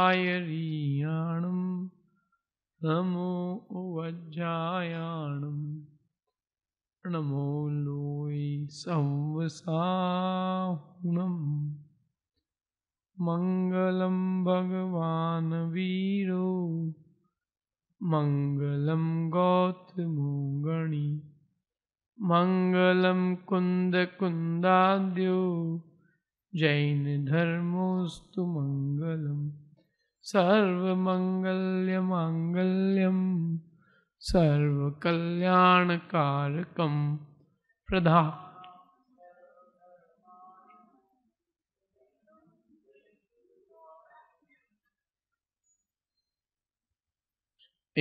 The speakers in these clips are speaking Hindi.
ആയരീയാണം നമോ വജ്രായാണം നമോ ലോയി സംവസാഹുണം മംഗളം ഭഗവാൻ വീരോ മംഗളം ഗൗതമോ ഗണി മംഗളം കുന്ദകുന്ദാദ്യോ ജൈനധർമ്മോസ്തു മംഗളം सर्वमङ्गल्यमाङ्गल्यं सर्वकल्याणकारकं प्रधा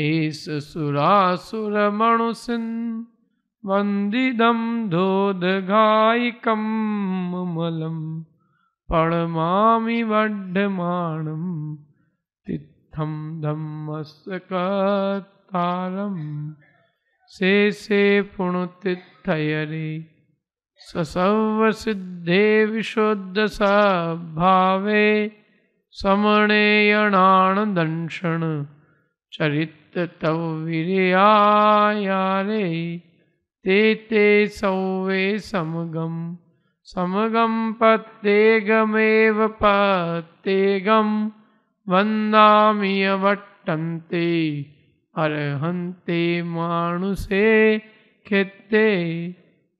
एष सुरासुरमणुसिन् वन्दिदं धोदघायिकं ममलं पणमामि वढ्यमाणम् तित्थं धम्मस्कतारं शेषे पुणुतित्थयरे सिद्धे विशोद्धसा भावे समणेयणाणदंशण चरिततविर्यायारे ते ते सौवे समगं समगं पत्तेगमेव पत्तेगम् वन्दामियवट्टं ते अर्हन्ते माणुसे खित्ते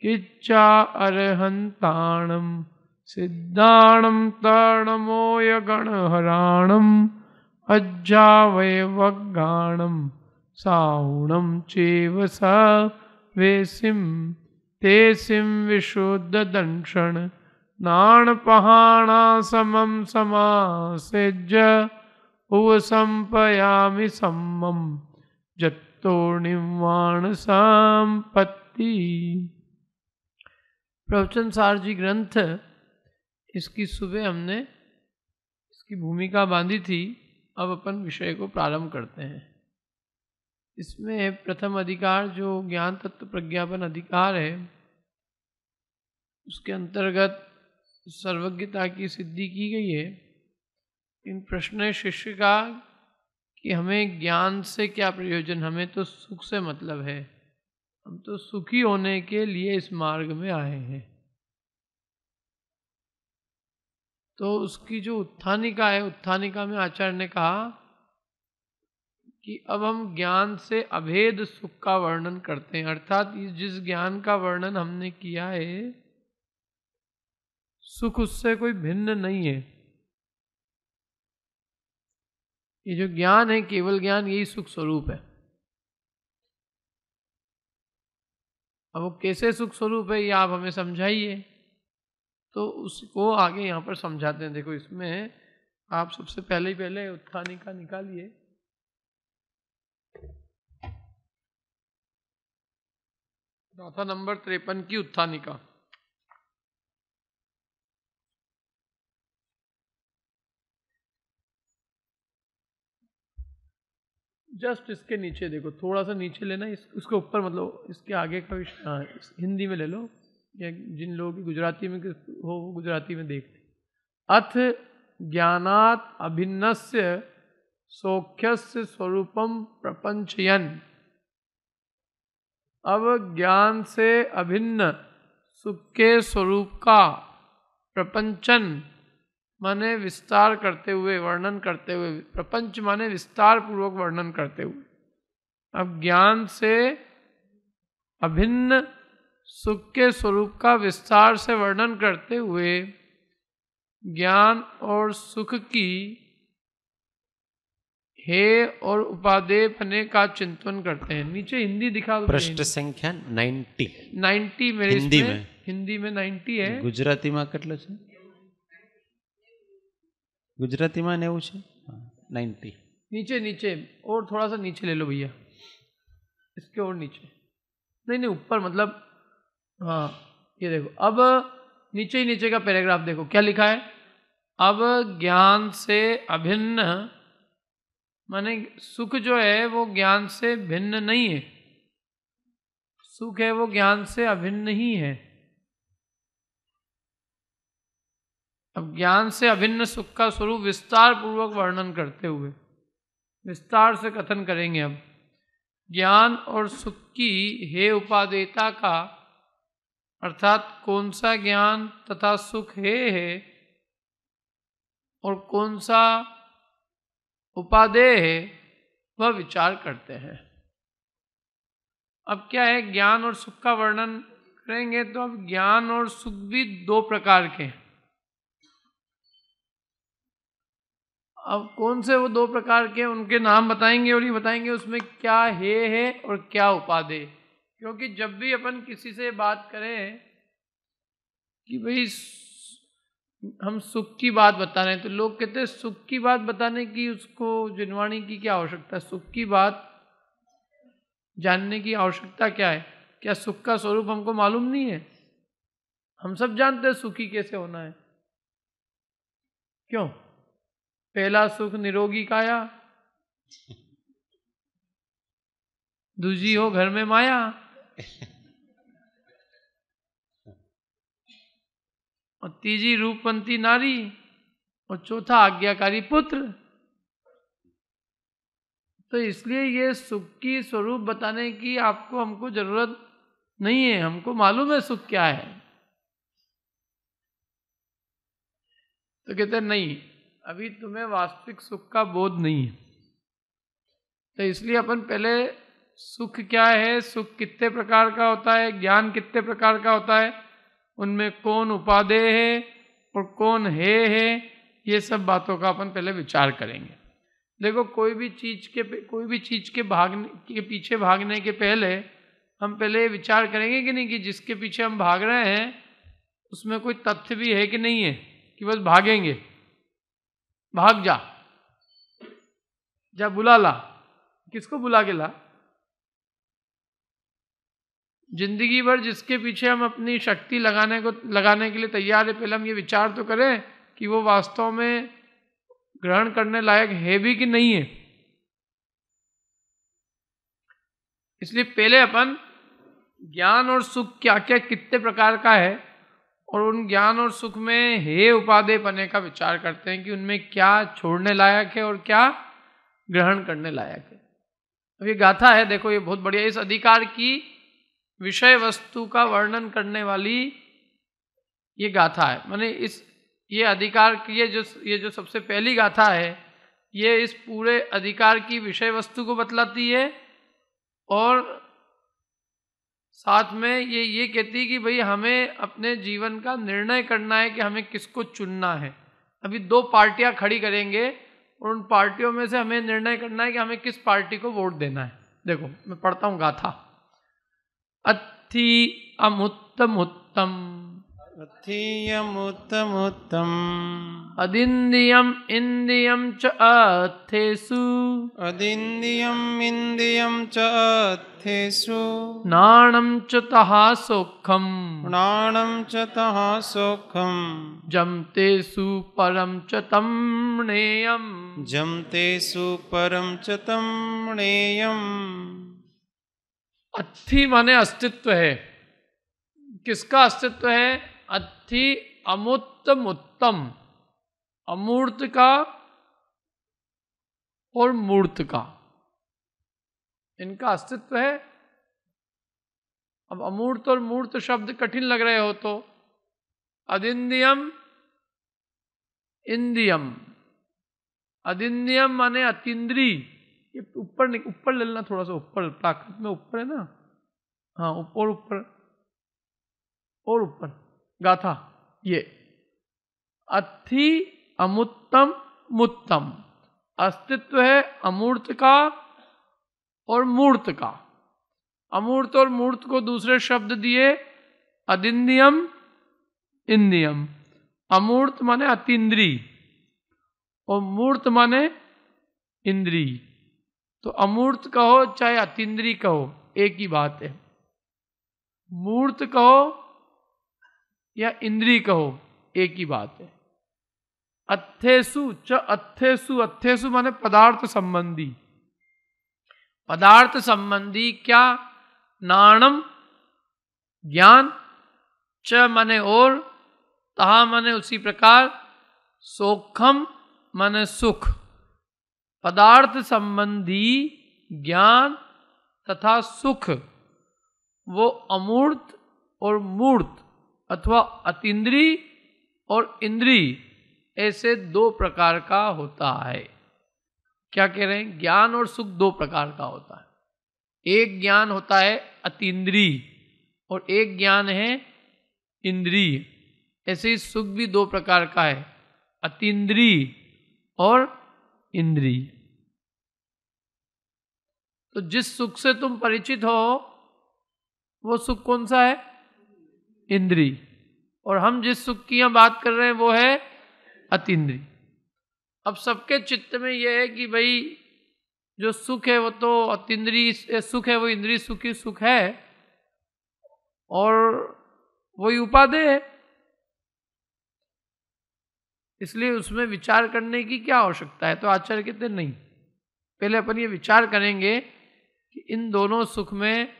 किच्चा अर्हन्ताणं सिद्धाणं तरणमोयगणहराणम् अज्जावयवगाणं साहुणं चेव स वेसिं तेसिं विशुद्धदंशन् नाण पहाणा समम समासेज उव संपयामि जत्तो जत्तोणिवाण संपत्ति प्रवचन सारजी ग्रंथ इसकी सुबह हमने इसकी भूमिका बांधी थी अब अपन विषय को प्रारंभ करते हैं इसमें प्रथम अधिकार जो ज्ञान तत्व प्रज्ञापन अधिकार है उसके अंतर्गत सर्वज्ञता की सिद्धि की गई है इन प्रश्न शिष्य का कि हमें ज्ञान से क्या प्रयोजन हमें तो सुख से मतलब है हम तो सुखी होने के लिए इस मार्ग में आए हैं तो उसकी जो उत्थानिका है उत्थानिका में आचार्य ने कहा कि अब हम ज्ञान से अभेद सुख का वर्णन करते हैं अर्थात जिस ज्ञान का वर्णन हमने किया है सुख उससे कोई भिन्न नहीं है ये जो ज्ञान है केवल ज्ञान यही सुख स्वरूप है अब वो कैसे सुख स्वरूप है ये आप हमें समझाइए तो उसको आगे यहाँ पर समझाते हैं देखो इसमें आप सबसे पहले ही पहले उत्थानी का निकालिए चौथा नंबर त्रेपन की उत्थानिका जस्ट इसके नीचे देखो थोड़ा सा नीचे लेना इस उसके ऊपर मतलब इसके आगे का हाँ हिंदी में ले लो या जिन लोगों की गुजराती में हो वो गुजराती में देख लें अथ अभिन्न अभिन्नस्य सौख्यस्य स्वरूपम प्रपंचयन अब ज्ञान से अभिन्न सुख के स्वरूप का प्रपंचन माने विस्तार करते हुए वर्णन करते हुए प्रपंच माने विस्तार पूर्वक वर्णन करते हुए अब ज्ञान से अभिन्न सुख के स्वरूप का विस्तार से वर्णन करते हुए ज्ञान और सुख की हे और उपादेय पने का चिंतन करते हैं नीचे हिंदी दिखा दो पृष्ठ संख्या नाइन्टी नाइन्टी मेरे हिंदी में हिंदी में नाइन्टी है गुजराती में कटल गुजराती में एवं છે नीचे नीचे और थोड़ा सा नीचे ले लो भैया इसके और नीचे नहीं नहीं ऊपर मतलब हाँ ये देखो अब नीचे ही नीचे का पैराग्राफ देखो क्या लिखा है अब ज्ञान से अभिन्न माने सुख जो है वो ज्ञान से भिन्न नहीं है सुख है वो ज्ञान से अभिन्न ही है अब ज्ञान से अभिन्न सुख का स्वरूप विस्तार पूर्वक वर्णन करते हुए विस्तार से कथन करेंगे अब ज्ञान और सुख की हे उपादेता का अर्थात कौन सा ज्ञान तथा सुख हे है और कौन सा उपादेय है वह विचार करते हैं अब क्या है ज्ञान और सुख का वर्णन करेंगे तो अब ज्ञान और सुख भी दो प्रकार के हैं अब कौन से वो दो प्रकार के उनके नाम बताएंगे और ये बताएंगे उसमें क्या हे है और क्या उपाधे क्योंकि जब भी अपन किसी से बात करें कि भाई हम सुख की बात बता रहे हैं तो लोग कहते हैं सुख की बात बताने की उसको जिनवाणी की क्या आवश्यकता है सुख की बात जानने की आवश्यकता क्या है क्या सुख का स्वरूप हमको मालूम नहीं है हम सब जानते हैं सुखी कैसे होना है क्यों पहला सुख निरोगी काया दूजी हो घर में माया और तीजी रूपपंथी नारी और चौथा आज्ञाकारी पुत्र तो इसलिए ये सुख की स्वरूप बताने की आपको हमको जरूरत नहीं है हमको मालूम है सुख क्या है तो कहते नहीं अभी तुम्हें वास्तविक सुख का बोध नहीं है तो इसलिए अपन पहले सुख क्या है सुख कितने प्रकार का होता है ज्ञान कितने प्रकार का होता है उनमें कौन उपादेय है और कौन है है ये सब बातों का अपन पहले विचार करेंगे देखो कोई भी चीज के कोई भी चीज के भागने के पीछे भागने के पहले हम पहले विचार करेंगे कि नहीं कि जिसके पीछे हम भाग रहे हैं उसमें कोई तथ्य भी है कि नहीं है कि बस भागेंगे भाग जा जा बुला ला किसको बुला के ला जिंदगी भर जिसके पीछे हम अपनी शक्ति लगाने को लगाने के लिए तैयार है पहले हम ये विचार तो करें कि वो वास्तव में ग्रहण करने लायक है भी कि नहीं है इसलिए पहले अपन ज्ञान और सुख क्या क्या कितने प्रकार का है और उन ज्ञान और सुख में हे उपाधेय पने का विचार करते हैं कि उनमें क्या छोड़ने लायक है और क्या ग्रहण करने लायक है अब ये गाथा है देखो ये बहुत बढ़िया इस अधिकार की विषय वस्तु का वर्णन करने वाली ये गाथा है मैंने इस ये अधिकार की ये जो ये जो सबसे पहली गाथा है ये इस पूरे अधिकार की विषय वस्तु को बतलाती है और साथ में ये ये कहती है कि भाई हमें अपने जीवन का निर्णय करना है कि हमें किसको चुनना है अभी दो पार्टियां खड़ी करेंगे और उन पार्टियों में से हमें निर्णय करना है कि हमें किस पार्टी को वोट देना है देखो मैं पढ़ता हूँ गाथा अति अमुत्तम उत्तम अथीयमुत्तमुत्तम् अदिन्द्रियम् इन्द्रियं च अर्थेषु अदिन्द्रियम् इन्द्रियं च अर्थेषु नाणं च तः सौखम् नाणं च तः सौखम् जमतेषु परं च तं नेयम् जमतेषु परं च तं नेयम् अस्थि माने अस्तित्व है किसका अस्तित्व है अति अमुत्तम उत्तम अमूर्त का और मूर्त का इनका अस्तित्व है अब अमूर्त और मूर्त शब्द कठिन लग रहे हो तो अदिंदियम इंदियम अदिंदियम माने अतिद्री ये ऊपर ऊपर ले लेना थोड़ा सा ऊपर प्राकृत में ऊपर है ना हाँ ऊपर ऊपर और ऊपर गाथा ये अथि अमुत्तम मुत्तम अस्तित्व है अमूर्त का और मूर्त का अमूर्त और मूर्त को दूसरे शब्द दिए अदिंदियम इंदियम अमूर्त माने अतिद्री और मूर्त माने इंद्री तो अमूर्त कहो चाहे अतिद्री कहो एक ही बात है मूर्त कहो या इंद्री कहो एक ही बात है अथेसु च अथेसु अथेसु माने पदार्थ संबंधी पदार्थ संबंधी क्या नाणम ज्ञान च मने और तहा मने उसी प्रकार सोखम मने सुख पदार्थ संबंधी ज्ञान तथा सुख वो अमूर्त और मूर्त अथवा अतिद्री और इंद्री ऐसे दो प्रकार का होता है क्या कह रहे हैं ज्ञान और सुख दो प्रकार का होता है एक ज्ञान होता है अतिद्री और एक ज्ञान है इंद्री ऐसे ही सुख भी दो प्रकार का है अतिद्री और इंद्री तो जिस सुख से तुम परिचित हो वो सुख कौन सा है इंद्री और हम जिस सुख की यहाँ बात कर रहे हैं वो है अतिद्री अब सबके चित्त में यह है कि भाई जो सुख है वो तो अतिद्री सुख है वो इंद्री सुख ही सुख है और वही उपाधेय है इसलिए उसमें विचार करने की क्या आवश्यकता है तो आचार्य कहते नहीं पहले अपन ये विचार करेंगे कि इन दोनों सुख में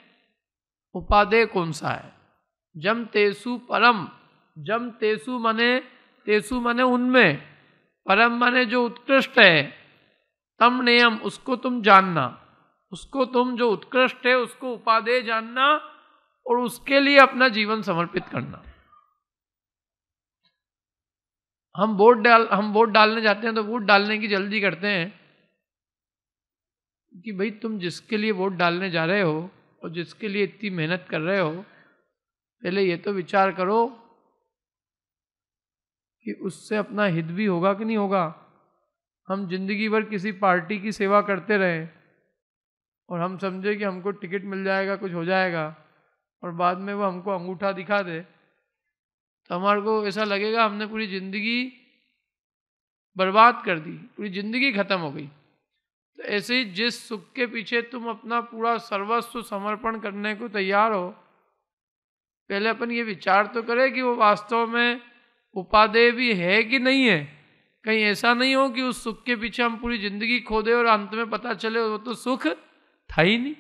उपादेय कौन सा है जम तेसु परम जम तेसु मने तेसु मने उनमें परम मने जो उत्कृष्ट है तम नियम उसको तुम जानना उसको तुम जो उत्कृष्ट है उसको उपादेय जानना और उसके लिए अपना जीवन समर्पित करना हम वोट डाल हम वोट डालने जाते हैं तो वोट डालने की जल्दी करते हैं कि भाई तुम जिसके लिए वोट डालने जा रहे हो और जिसके लिए इतनी मेहनत कर रहे हो पहले ये तो विचार करो कि उससे अपना हित भी होगा कि नहीं होगा हम जिंदगी भर किसी पार्टी की सेवा करते रहे और हम समझे कि हमको टिकट मिल जाएगा कुछ हो जाएगा और बाद में वो हमको अंगूठा दिखा दे तो हमारे को ऐसा लगेगा हमने पूरी ज़िंदगी बर्बाद कर दी पूरी ज़िंदगी ख़त्म हो गई तो ऐसे ही जिस सुख के पीछे तुम अपना पूरा सर्वस्व समर्पण करने को तैयार हो पहले अपन ये विचार तो करें कि वो वास्तव में उपादेय भी है कि नहीं है कहीं ऐसा नहीं हो कि उस सुख के पीछे हम पूरी जिंदगी खो दे और अंत में पता चले वो तो सुख था ही नहीं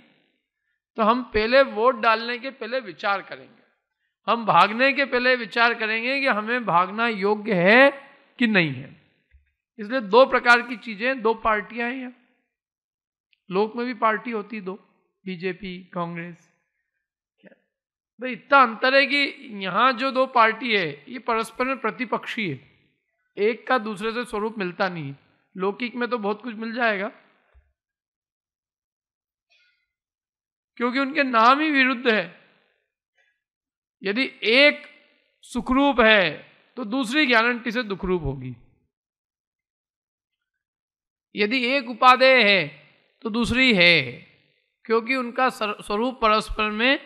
तो हम पहले वोट डालने के पहले विचार करेंगे हम भागने के पहले विचार करेंगे कि हमें भागना योग्य है कि नहीं है इसलिए दो प्रकार की चीजें दो पार्टियां हैं लोक में भी पार्टी होती दो बीजेपी कांग्रेस भाई इतना अंतर है कि यहाँ जो दो पार्टी है ये परस्पर में प्रतिपक्षी है एक का दूसरे से स्वरूप मिलता नहीं है लौकिक में तो बहुत कुछ मिल जाएगा क्योंकि उनके नाम ही विरुद्ध है यदि एक सुखरूप है तो दूसरी गारंटी से दुखरूप होगी यदि एक उपादेय है तो दूसरी है क्योंकि उनका स्वरूप परस्पर में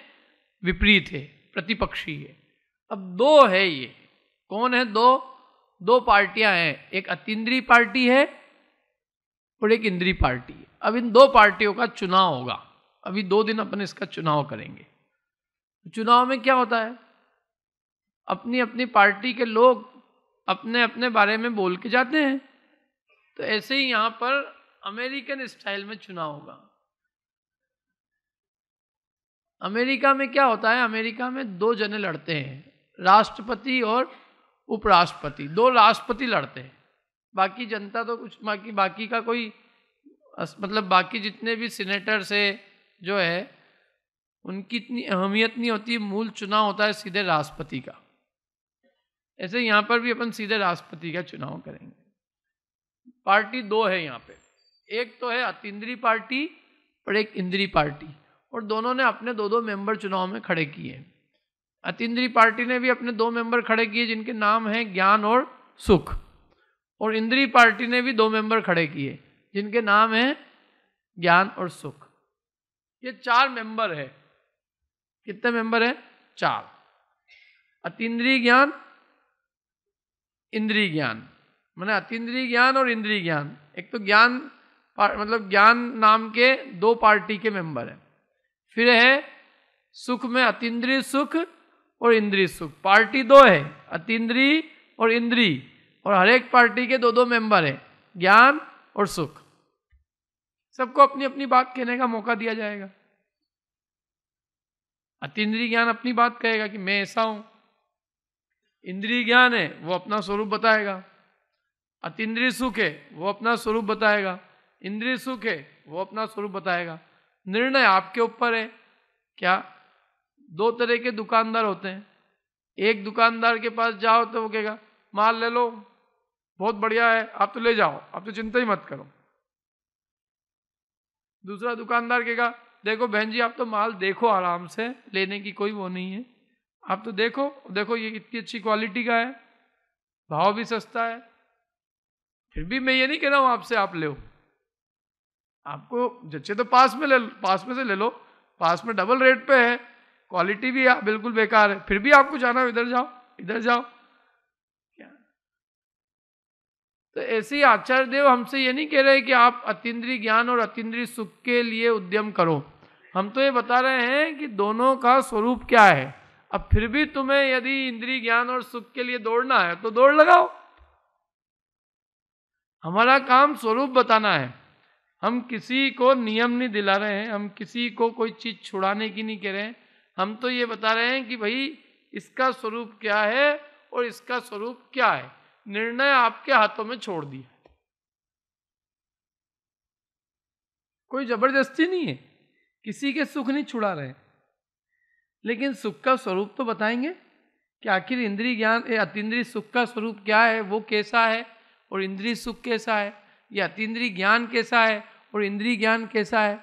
विपरीत है प्रतिपक्षी है अब दो है ये कौन है दो दो पार्टियां हैं एक अतिद्री पार्टी है और एक इंद्री पार्टी है अब इन दो पार्टियों का चुनाव होगा अभी दो दिन अपन इसका चुनाव करेंगे तो चुनाव में क्या होता है अपनी अपनी पार्टी के लोग अपने अपने बारे में बोल के जाते हैं तो ऐसे ही यहाँ पर अमेरिकन स्टाइल में चुनाव होगा अमेरिका में क्या होता है अमेरिका में दो जने लड़ते हैं राष्ट्रपति और उपराष्ट्रपति दो राष्ट्रपति लड़ते हैं बाकी जनता तो कुछ बाकी बाकी का कोई मतलब बाकी जितने भी सीनेटर से जो है उनकी इतनी अहमियत नहीं होती मूल चुनाव होता है सीधे राष्ट्रपति का ऐसे यहाँ पर भी अपन सीधे राष्ट्रपति का चुनाव करेंगे पार्टी दो है यहाँ पे एक तो है अतिद्री पार्टी और एक इंद्री पार्टी और दोनों ने अपने दो दो मेंबर चुनाव में खड़े किए अतीन्द्रीय पार्टी ने भी अपने दो मेंबर खड़े किए जिनके नाम हैं ज्ञान और सुख और इंद्री पार्टी ने भी दो मेंबर खड़े किए जिनके नाम हैं ज्ञान और सुख ये चार मेंबर है कितने मेंबर हैं चार अतिद्री ज्ञान इंद्री ज्ञान मैंने अतीन्द्रीय ज्ञान और इंद्री ज्ञान एक तो ज्ञान मतलब ज्ञान नाम के दो पार्टी के मेंबर हैं फिर है सुख में अतिद्री सुख और इंद्रिय सुख पार्टी दो है अतिद्री और इंद्री और हर एक पार्टी के दो दो मेंबर हैं ज्ञान और सुख सबको अपनी अपनी बात कहने का मौका दिया जाएगा अतिद्री ज्ञान अपनी बात कहेगा कि मैं ऐसा हूं इंद्रिय ज्ञान है वो अपना स्वरूप बताएगा अतिद्री सुख है वो अपना स्वरूप बताएगा इंद्रिय सुख है वो अपना स्वरूप बताएगा निर्णय आपके ऊपर है क्या दो तरह के दुकानदार होते हैं एक दुकानदार के पास जाओ तो वो कहेगा माल ले लो बहुत बढ़िया है आप तो ले जाओ आप तो चिंता ही मत करो दूसरा दुकानदार कहेगा देखो बहन जी आप तो माल देखो आराम से लेने की कोई वो नहीं है आप तो देखो देखो ये इतनी अच्छी क्वालिटी का है भाव भी सस्ता है फिर भी मैं ये नहीं कह रहा हूँ आपसे आप ले आपको जच्चे तो पास में ले पास में से ले लो पास में डबल रेट पे है क्वालिटी भी बिल्कुल बेकार है फिर भी आपको जाना इधर जाओ इधर जाओ क्या तो ऐसे ही आचार्य देव हमसे ये नहीं कह रहे कि आप अतिद्री ज्ञान और अतिद्री सुख के लिए उद्यम करो हम तो ये बता रहे हैं कि दोनों का स्वरूप क्या है अब फिर भी तुम्हें यदि इंद्री ज्ञान और सुख के लिए दौड़ना है तो दौड़ लगाओ हमारा काम स्वरूप बताना है हम किसी को नियम नहीं दिला रहे हैं हम किसी को कोई चीज़ छुड़ाने की नहीं कह रहे हैं हम तो ये बता रहे हैं कि भाई इसका स्वरूप क्या है और इसका स्वरूप क्या है निर्णय आपके हाथों में छोड़ दिया कोई जबरदस्ती नहीं है किसी के सुख नहीं छुड़ा रहे लेकिन सुख का स्वरूप तो बताएंगे कि आखिर इंद्रिय ज्ञान अतिद्रिय सुख का स्वरूप क्या है वो कैसा है और इंद्रिय सुख कैसा है ये अतीन्द्रीय ज्ञान कैसा है और इंद्रिय ज्ञान कैसा है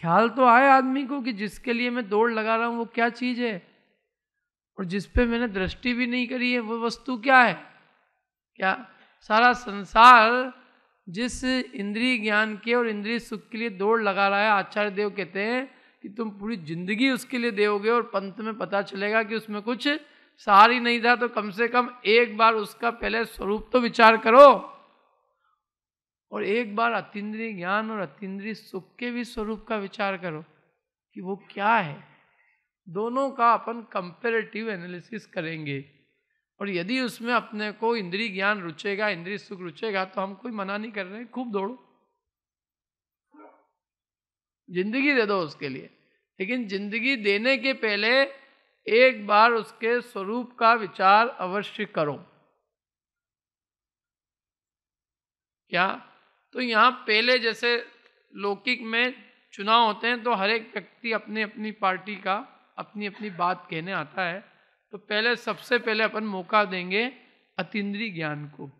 ख्याल तो आए आदमी को कि जिसके लिए मैं दौड़ लगा रहा हूँ वो क्या चीज़ है और जिस पे मैंने दृष्टि भी नहीं करी है वो वस्तु क्या है क्या सारा संसार जिस इंद्रिय ज्ञान के और इंद्रिय सुख के लिए दौड़ लगा रहा है आचार्य देव कहते हैं कि तुम पूरी जिंदगी उसके लिए देोगे और पंत में पता चलेगा कि उसमें कुछ सहार ही नहीं था तो कम से कम एक बार उसका पहले स्वरूप तो विचार करो और एक बार अतिद्रिय ज्ञान और अतिद्रिय सुख के भी स्वरूप का विचार करो कि वो क्या है दोनों का अपन कंपेरेटिव एनालिसिस करेंगे और यदि उसमें अपने को इंद्रिय ज्ञान रुचेगा इंद्रिय सुख रुचेगा तो हम कोई मना नहीं कर रहे खूब दौड़ो जिंदगी दे दो उसके लिए लेकिन जिंदगी देने के पहले एक बार उसके स्वरूप का विचार अवश्य करो क्या तो यहाँ पहले जैसे लौकिक में चुनाव होते हैं तो हर एक व्यक्ति अपनी अपनी पार्टी का अपनी अपनी बात कहने आता है तो पहले सबसे पहले अपन मौका देंगे अतीन्द्रीय ज्ञान को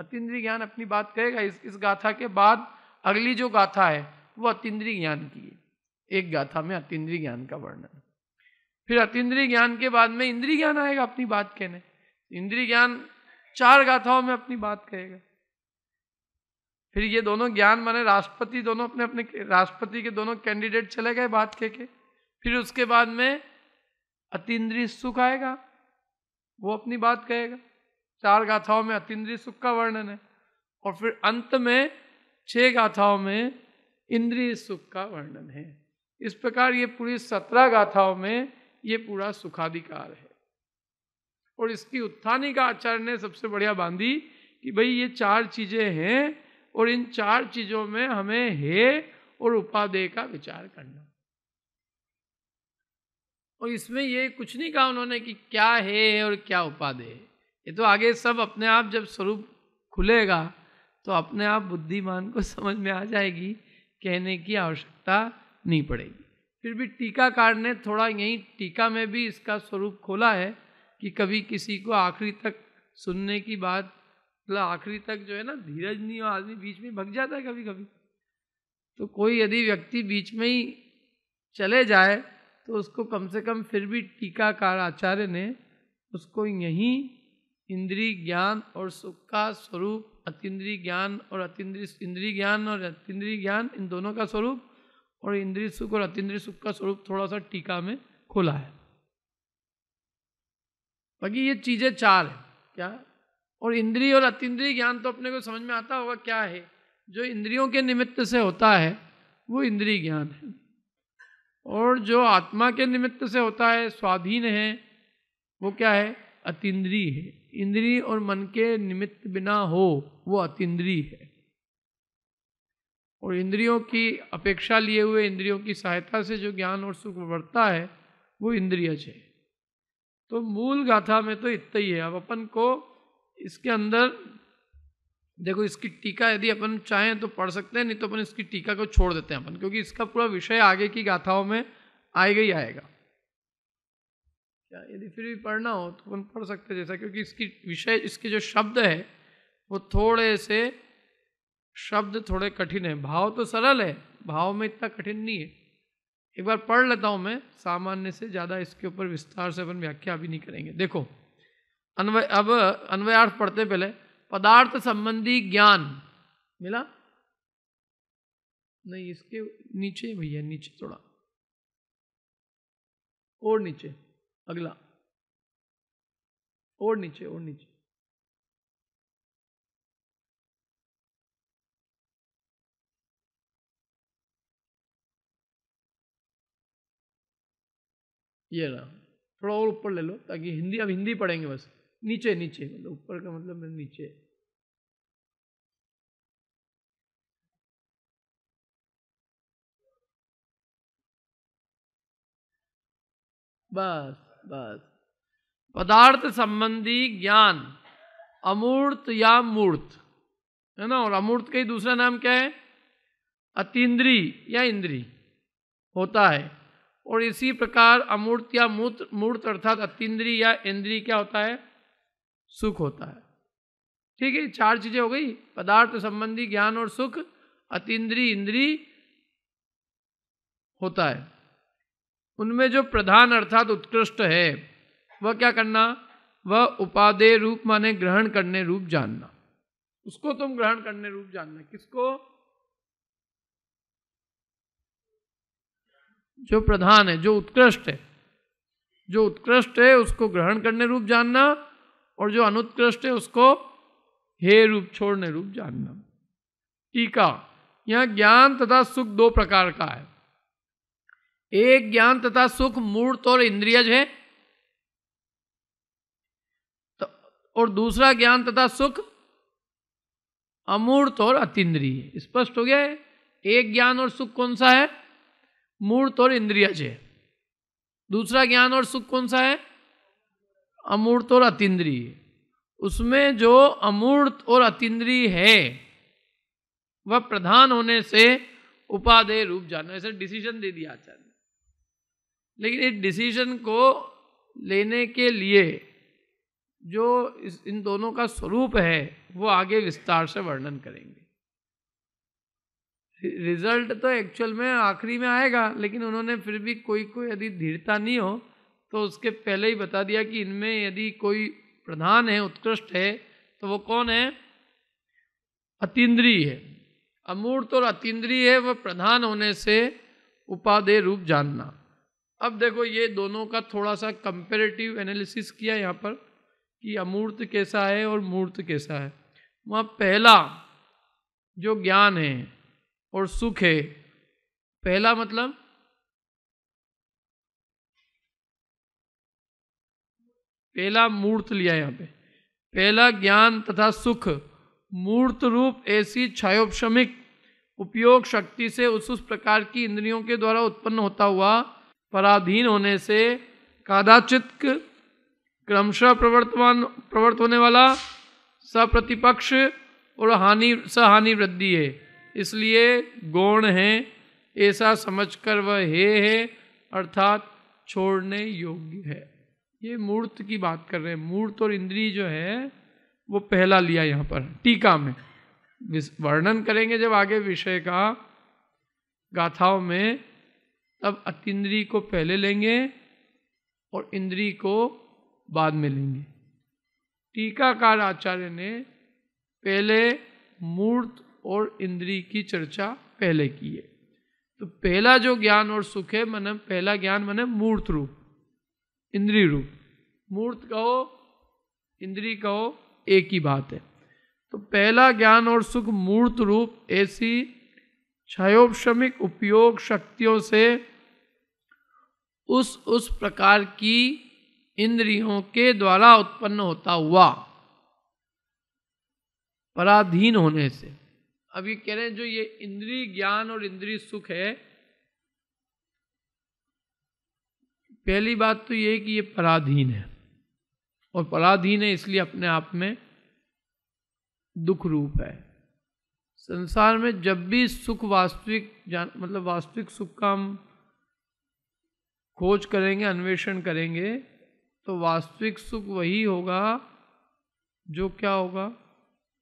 अतिद्री ज्ञान अपनी बात कहेगा इस इस गाथा के बाद अगली जो गाथा है वो अतिद्री ज्ञान की है एक गाथा में अतीन्द्रीय ज्ञान का वर्णन फिर अतीन्द्रीय ज्ञान के बाद में इंद्री ज्ञान आएगा अपनी बात कहने इंद्री ज्ञान चार गाथाओं में अपनी बात कहेगा फिर ये दोनों ज्ञान माने राष्ट्रपति दोनों अपने अपने राष्ट्रपति के दोनों कैंडिडेट चले गए बात के के फिर उसके बाद में अतिद्री सुख आएगा वो अपनी बात कहेगा चार गाथाओं में अतिद्री सुख का वर्णन है और फिर अंत में छह गाथाओं में इंद्रिय सुख का वर्णन है इस प्रकार ये पूरी सत्रह गाथाओं में ये पूरा सुखाधिकार है और इसकी उत्थानी का आचार्य ने सबसे बढ़िया बांधी कि भाई ये चार चीजें हैं और इन चार चीजों में हमें हे और उपादेय का विचार करना और इसमें ये कुछ नहीं कहा उन्होंने कि क्या है और क्या उपादेय ये तो आगे सब अपने आप जब स्वरूप खुलेगा तो अपने आप बुद्धिमान को समझ में आ जाएगी कहने की आवश्यकता नहीं पड़ेगी फिर भी टीकाकार ने थोड़ा यहीं टीका में भी इसका स्वरूप खोला है कि कभी किसी को आखिरी तक सुनने की बात मतलब आखिरी तक जो है ना धीरज नहीं हो आदमी बीच में भग जाता है कभी कभी तो कोई यदि व्यक्ति बीच में ही चले जाए तो उसको कम से कम फिर भी टीकाकार आचार्य ने उसको यहीं इंद्री ज्ञान और सुख का स्वरूप अतिद्री ज्ञान और अतिद्री इंद्री ज्ञान और अतिद्री ज्ञान इन दोनों का स्वरूप और इंद्रिय सुख और अतिद्री सुख का स्वरूप थोड़ा सा टीका में खोला है बाकी ये चीज़ें चार हैं क्या और इंद्रिय और अतिद्रिय ज्ञान तो अपने को समझ में आता होगा क्या है जो इंद्रियों के निमित्त से होता है वो इंद्रिय ज्ञान है और जो आत्मा के निमित्त से होता है स्वाधीन है वो क्या है अतिद्रिय है इंद्रिय और मन के निमित्त बिना हो वो अतिद्रिय है और इंद्रियों की अपेक्षा लिए हुए इंद्रियों की सहायता से जो ज्ञान और सुख बढ़ता है वो इंद्रियज है तो मूल गाथा में तो इतना ही है अब अपन को इसके अंदर देखो इसकी टीका यदि अपन चाहें तो पढ़ सकते हैं नहीं तो अपन इसकी टीका को छोड़ देते हैं अपन क्योंकि इसका पूरा विषय आगे की गाथाओं में आएगा ही आएगा क्या यदि फिर भी पढ़ना हो तो अपन पढ़ सकते हैं जैसा क्योंकि इसकी विषय इसके जो शब्द है वो थोड़े से शब्द थोड़े कठिन है भाव तो सरल है भाव में इतना कठिन नहीं है एक बार पढ़ लेता हूँ मैं सामान्य से ज़्यादा इसके ऊपर विस्तार से अपन व्याख्या अभी नहीं करेंगे देखो अन्वय अब अन्वयार्थ पढ़ते पहले पदार्थ संबंधी ज्ञान मिला नहीं इसके नीचे भैया नीचे थोड़ा और नीचे अगला और नीचे और नीचे ये ना थोड़ा और ऊपर ले लो ताकि हिंदी अब हिंदी पढ़ेंगे बस नीचे नीचे मतलब ऊपर का मतलब नीचे बस बस पदार्थ संबंधी ज्ञान अमूर्त या मूर्त है ना और अमूर्त का ही दूसरा नाम क्या है अतीन्द्री या इंद्री होता है और इसी प्रकार अमूर्त या मूर्त मूर्त अर्थात अतीन्द्री या इंद्री क्या होता है सुख होता है ठीक है चार चीजें हो गई पदार्थ संबंधी ज्ञान और सुख अत इंद्री होता है उनमें जो प्रधान अर्थात उत्कृष्ट है वह क्या करना वह उपादेय रूप माने ग्रहण करने रूप जानना उसको तुम ग्रहण करने रूप जानना किसको जो प्रधान है जो उत्कृष्ट है जो उत्कृष्ट है उसको ग्रहण करने रूप जानना और जो अनुत्कृष्ट है उसको हे रूप छोड़ने रूप जानना टीका यहाँ ज्ञान तथा सुख दो प्रकार का है एक ज्ञान तथा सुख मूर्त और इंद्रियज है तो, और दूसरा ज्ञान तथा सुख अमूर्त और अतिद्रिय स्पष्ट हो गया है एक ज्ञान और सुख कौन सा है मूर्त और इंद्रियज है दूसरा ज्ञान और सुख कौन सा है अमूर्त और अतिद्रिय उसमें जो अमूर्त और अतिद्रिय है वह प्रधान होने से उपाधेय रूप जाना ऐसे डिसीजन दे दिया आचार्य लेकिन इस डिसीजन को लेने के लिए जो इस इन दोनों का स्वरूप है वो आगे विस्तार से वर्णन करेंगे रिजल्ट तो एक्चुअल में आखिरी में आएगा लेकिन उन्होंने फिर भी कोई कोई यदि धीरता नहीं हो तो उसके पहले ही बता दिया कि इनमें यदि कोई प्रधान है उत्कृष्ट है तो वो कौन है अतीन्द्रीय है अमूर्त और अतीन्द्रीय है वह प्रधान होने से उपादेय रूप जानना अब देखो ये दोनों का थोड़ा सा कंपेरेटिव एनालिसिस किया यहाँ पर कि अमूर्त कैसा है और मूर्त कैसा है वहाँ पहला जो ज्ञान है और सुख है पहला मतलब पहला मूर्त लिया यहाँ पे पहला ज्ञान तथा सुख मूर्त रूप ऐसी छायोपशमिक उपयोग शक्ति से उस उस प्रकार की इंद्रियों के द्वारा उत्पन्न होता हुआ पराधीन होने से कादाचित क्रमशः प्रवर्तमान प्रवर्त होने वाला सप्रतिपक्ष और हानि सहानि वृद्धि है इसलिए गौण है ऐसा समझकर वह हे है अर्थात छोड़ने योग्य है ये मूर्त की बात कर रहे हैं मूर्त और इंद्री जो है वो पहला लिया यहाँ पर टीका में वर्णन करेंगे जब आगे विषय का गाथाओं में तब अतिद्री को पहले लेंगे और इंद्री को बाद में लेंगे टीकाकार आचार्य ने पहले मूर्त और इंद्री की चर्चा पहले की है तो पहला जो ज्ञान और सुख है मन पहला ज्ञान मन मूर्त रूप इंद्री रूप मूर्त कहो इंद्री कहो एक ही बात है तो पहला ज्ञान और सुख मूर्त रूप ऐसी क्षयोपमिक उपयोग शक्तियों से उस उस प्रकार की इंद्रियों के द्वारा उत्पन्न होता हुआ पराधीन होने से अब ये कह रहे हैं जो ये इंद्रिय ज्ञान और इंद्रिय सुख है पहली बात तो ये कि ये पराधीन है और पराधीन है इसलिए अपने आप में दुख रूप है संसार में जब भी सुख वास्तविक जान मतलब वास्तविक सुख का हम खोज करेंगे अन्वेषण करेंगे तो वास्तविक सुख वही होगा जो क्या होगा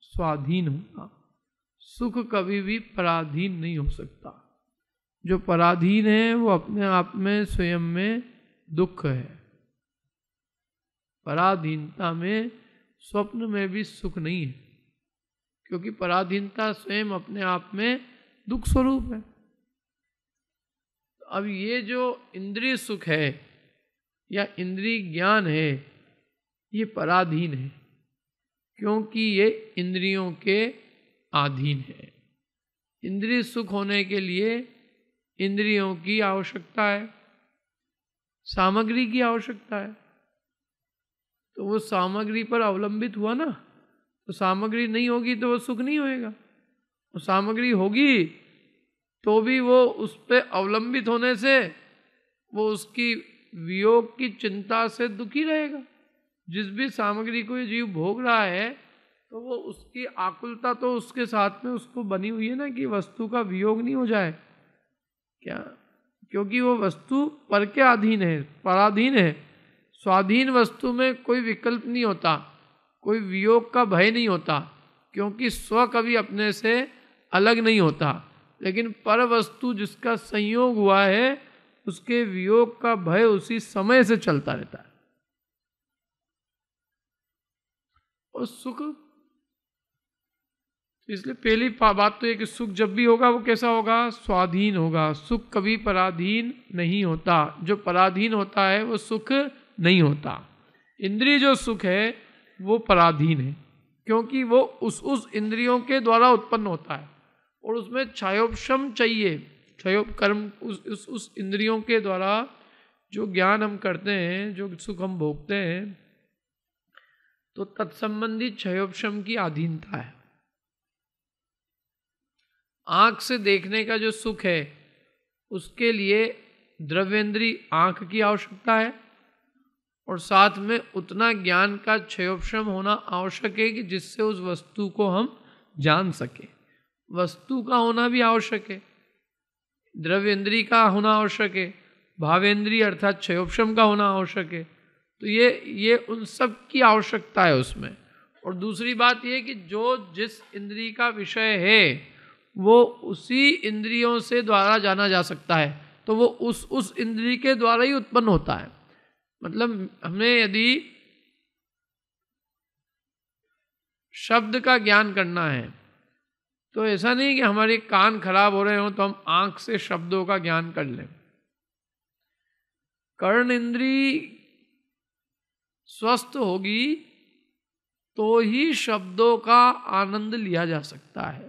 स्वाधीन होगा सुख कभी भी पराधीन नहीं हो सकता जो पराधीन है वो अपने आप में स्वयं में दुख है पराधीनता में स्वप्न में भी सुख नहीं है क्योंकि पराधीनता स्वयं अपने आप में दुख स्वरूप है अब ये जो इंद्रिय सुख है या इंद्रिय ज्ञान है ये पराधीन है क्योंकि ये इंद्रियों के आधीन है इंद्रिय सुख होने के लिए इंद्रियों की आवश्यकता है सामग्री की आवश्यकता है तो वो सामग्री पर अवलंबित हुआ ना तो सामग्री नहीं होगी तो वो सुख नहीं होएगा वो तो सामग्री होगी तो भी वो उस पर अवलंबित होने से वो उसकी वियोग की चिंता से दुखी रहेगा जिस भी सामग्री को ये जीव भोग रहा है तो वो उसकी आकुलता तो उसके साथ में उसको बनी हुई है ना कि वस्तु का वियोग नहीं हो जाए क्या क्योंकि वो वस्तु पर के अधीन है पराधीन है स्वाधीन वस्तु में कोई विकल्प नहीं होता कोई वियोग का भय नहीं होता क्योंकि स्व कभी अपने से अलग नहीं होता लेकिन पर वस्तु जिसका संयोग हुआ है उसके वियोग का भय उसी समय से चलता रहता है और सुख इसलिए पहली बात तो ये कि सुख जब भी होगा वो कैसा होगा स्वाधीन होगा सुख कभी पराधीन नहीं होता जो पराधीन होता है वो सुख नहीं होता इंद्रिय जो सुख है वो पराधीन है क्योंकि वो उस उस इंद्रियों के द्वारा उत्पन्न होता है और उसमें क्षयोपम चाहिए क्षयोपकर्म उस उस, उस इंद्रियों के द्वारा जो ज्ञान हम करते हैं जो सुख हम भोगते हैं तो तत्संबंधी क्षयोपम की अधीनता है आँख से देखने का जो सुख है उसके लिए द्रव्येंद्री आँख की आवश्यकता है और साथ में उतना ज्ञान का क्षयोपम होना आवश्यक है कि जिससे उस वस्तु को हम जान सकें वस्तु का होना भी आवश्यक है द्रव्येंद्री का होना आवश्यक है भावेंद्रीय अर्थात क्षयोपम का होना आवश्यक है तो ये ये उन सब की आवश्यकता है उसमें और दूसरी बात ये कि जो जिस इंद्री का विषय है वो उसी इंद्रियों से द्वारा जाना जा सकता है तो वो उस उस इंद्री के द्वारा ही उत्पन्न होता है मतलब हमें यदि शब्द का ज्ञान करना है तो ऐसा नहीं कि हमारे कान खराब हो रहे हों तो हम आंख से शब्दों का ज्ञान कर लें कर्ण इंद्री स्वस्थ होगी तो ही शब्दों का आनंद लिया जा सकता है